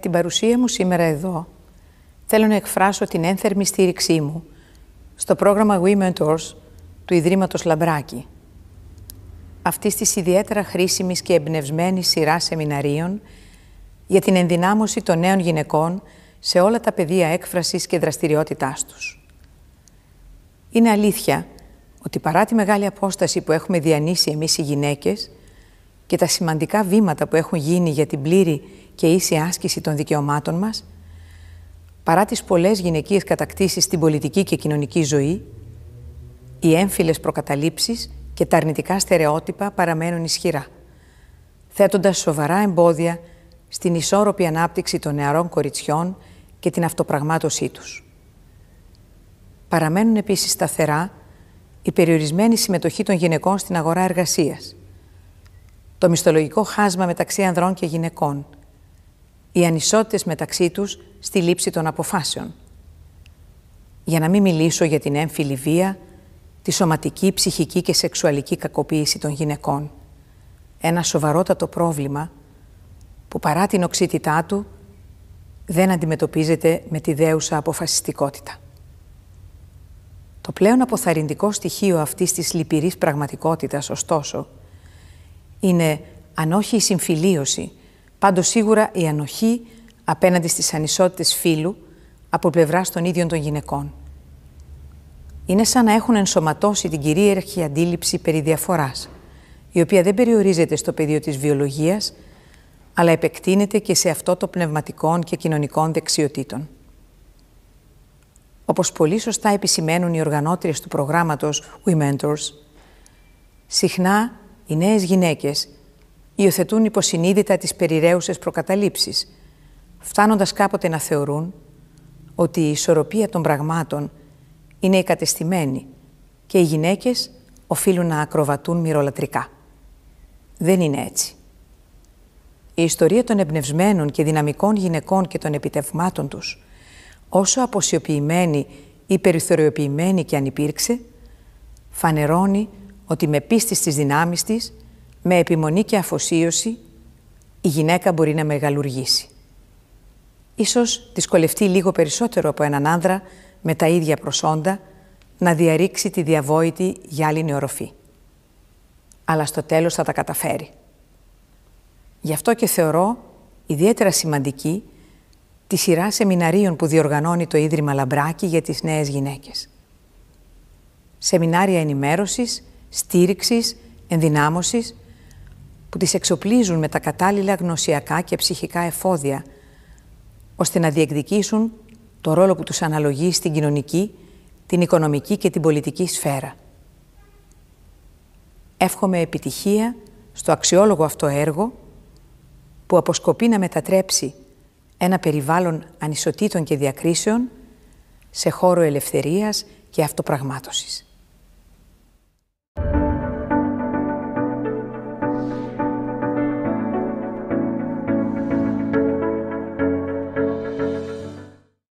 Με την παρουσία μου σήμερα εδώ, θέλω να εκφράσω την ένθερμη στήριξή μου στο πρόγραμμα We Mentors του Ιδρύματος Λαμπράκη, Αυτή της ιδιαίτερα χρήσιμης και εμπνευσμένης σειράς σεμιναρίων για την ενδυνάμωση των νέων γυναικών σε όλα τα πεδία έκφρασης και δραστηριότητάς τους. Είναι αλήθεια ότι παρά τη μεγάλη απόσταση που έχουμε διανύσει εμείς οι γυναίκες, και τα σημαντικά βήματα που έχουν γίνει για την πλήρη και ίση άσκηση των δικαιωμάτων μας, παρά τις πολλές γυναικείες κατακτήσεις στην πολιτική και κοινωνική ζωή, οι έμφυλες προκαταλήψεις και τα αρνητικά στερεότυπα παραμένουν ισχυρά, θέτοντας σοβαρά εμπόδια στην ισόρροπη ανάπτυξη των νεαρών κοριτσιών και την αυτοπραγμάτωσή τους. Παραμένουν επίσης σταθερά η περιορισμένη συμμετοχή των γυναικών στην αγορά εργασίας, το μισθολογικό χάσμα μεταξύ ανδρών και γυναικών, οι ανισότητες μεταξύ τους στη λήψη των αποφάσεων. Για να μην μιλήσω για την έμφυλη βία, τη σωματική, ψυχική και σεξουαλική κακοποίηση των γυναικών. Ένα σοβαρότατο πρόβλημα που παρά την οξύτητά του δεν αντιμετωπίζεται με τη δέουσα αποφασιστικότητα. Το πλέον αποθαρρυντικό στοιχείο αυτής της λυπηρής πραγματικότητας, ωστόσο, είναι, αν όχι η συμφιλίωση, πάντως σίγουρα η ανοχή απέναντι στις ανισότητες φύλου από πλευράς των ίδιων των γυναικών. Είναι σαν να έχουν ενσωματώσει την κυρίαρχη αντίληψη περί διαφοράς, η οποία δεν περιορίζεται στο πεδίο της βιολογίας, αλλά επεκτείνεται και σε αυτό το πνευματικών και κοινωνικών δεξιοτήτων. Όπως πολύ σωστά επισημαίνουν οι οργανώτριες του προγράμματος We Mentors, συχνά οι νέες γυναίκες υιοθετούν υποσυνείδητα τις περιραίουσες προκαταλήψεις, φτάνοντας κάποτε να θεωρούν ότι η ισορροπία των πραγμάτων είναι εικατεστημένη και οι γυναίκες οφείλουν να ακροβατούν μυρολατρικά. Δεν είναι έτσι. Η ιστορία των εμπνευσμένων και δυναμικών γυναικών και των επιτευγμάτων τους, όσο αποσιοποιημένη ή περιθωριοποιημένη και αν υπήρξε, φανερώνει ότι με πίστη στις δυνάμεις της, με επιμονή και αφοσίωση, η γυναίκα μπορεί να μεγαλουργήσει. Ίσως δυσκολευτεί λίγο περισσότερο από έναν άνδρα με τα ίδια προσόντα να διαρρήξει τη διαβόητη γυάλινη οροφή. Αλλά στο τέλος θα τα καταφέρει. Γι' αυτό και θεωρώ ιδιαίτερα σημαντική τη σειρά σεμιναρίων που διοργανώνει το Ίδρυμα Λαμπράκη για τις νέες γυναίκες. Σεμινάρια ενημέρωσης στήριξης, ενδυνάμωσης, που τις εξοπλίζουν με τα κατάλληλα γνωσιακά και ψυχικά εφόδια, ώστε να διεκδικήσουν το ρόλο που τους αναλογεί στην κοινωνική, την οικονομική και την πολιτική σφαίρα. Εύχομαι επιτυχία στο αξιόλογο αυτό έργο, που αποσκοπεί να μετατρέψει ένα περιβάλλον ανισοτήτων και διακρίσεων σε χώρο ελευθερίας και αυτοπραγμάτωσης.